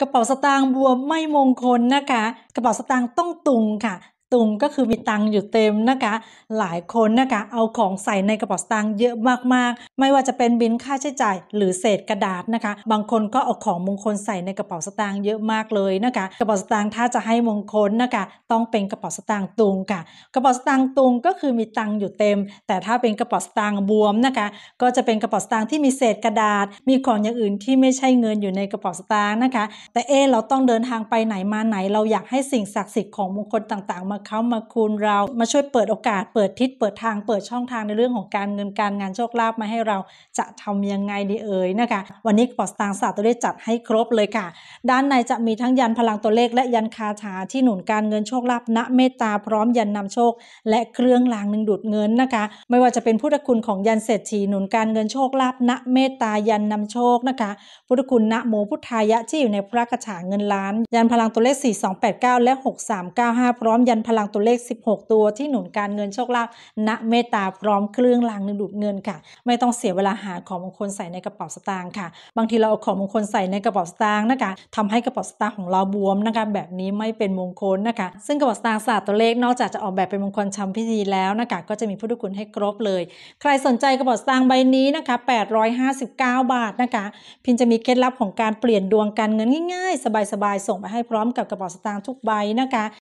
กระเป๋าสตางค์บวมไม่มงคลนะคะ กระเป๋าสตางค์ต้องตุงค่ะตุงก็คือมีตังอยู่เต็มนะคะหลายคนนะคะเอาของใส่ในกระเป๋าตังเยอะมากๆ ไม่ว่าจะเป็นบินค่าใช้จ่าย หรือเศษกระดาษนะคะบางคนก็เอาของมงคลใส่ในกระเป๋าสตางค์เยอะมากเลยนะคะกระเป๋าสตางค์ถ้าจะให้มงคลนะคะต้องเป็นกระเป๋าสตางค์ตุงค่ะ กระเป๋าสตางค์ตุงก็คือมีตังอยู่เต็ม แต่ถ้าเป็นกระเป๋าสตางค์บวมนะคะก็จะเป็นกระเป๋าสตางค์ที่มีเศษกระดาษ มีของอย่างอื่นที่ไม่ใช่เงินอยู่ในกระเป๋าสตางค์นะคะ แต่เอเราต้องเดินทางไปไหนมาไหน เราอยากให้สิ่งศักดิ์สิทธิ์ของมงคลต่างๆมาาเขามาคูณเรามาช่วยเปิดโอกาส เปิดทิศ เปิดทาง เปิดช่องทางในเรื่องของการเงินการงานโชคลาภมาให้เราจะทำยังไงดีเอ่ยนะคะ วันนี้ปอสตางศาสตร์ตัวเลขจัดให้ครบเลยค่ะ ด้านในจะมีทั้งยันพลังตัวเลขและยันคาถาที่หนุนการเงินโชคลาภณเมตตาพร้อมยันนำโชค และเครื่องรางหนึ่งดูดเงินนะคะ ไม่ว่าจะเป็นพุทธคุณของยันเศรษฐีหนุนการเงินโชคลาภณเมตตายันนำโชคนะคะ พุทธคุณณโมพุทธายะที่อยู่ในพระกระฉาเงินล้าน ยันพลังตัวเลข4289และ6395พร้อมยันพลังตัวเลข 16 ตัวที่หนุนการเงินโชคลาภณเมตตาพร้อมเครื่องรางดึงดูดเงินค่ะ ไม่ต้องเสียเวลาหาของมงคลใส่ในกระเป๋าสตางค์ค่ะ บางทีเราเอาของมงคลใส่ในกระเป๋าสตางค์นะคะทำให้กระเป๋าสตางค์ของเราบวมนะคะแบบนี้ไม่เป็นมงคลนะคะ ซึ่ง กระเป๋าสตางค์ศาสตร์ตัวเลขนอกจากจะออกแบบเป็นมงคลชำพิธีแล้วนะคะก็จะมีพุทธคุณให้ครบเลย ใครสนใจกระเป๋าสตางค์ใบนี้นะคะ 859 บาทนะคะ พินจะมีเคล็ดลับของการเปลี่ยนดวงการเงินง่ายๆสบายๆส่งไปให้พร้อมกับกระเป๋าสตางค์ทุกใบนะคะ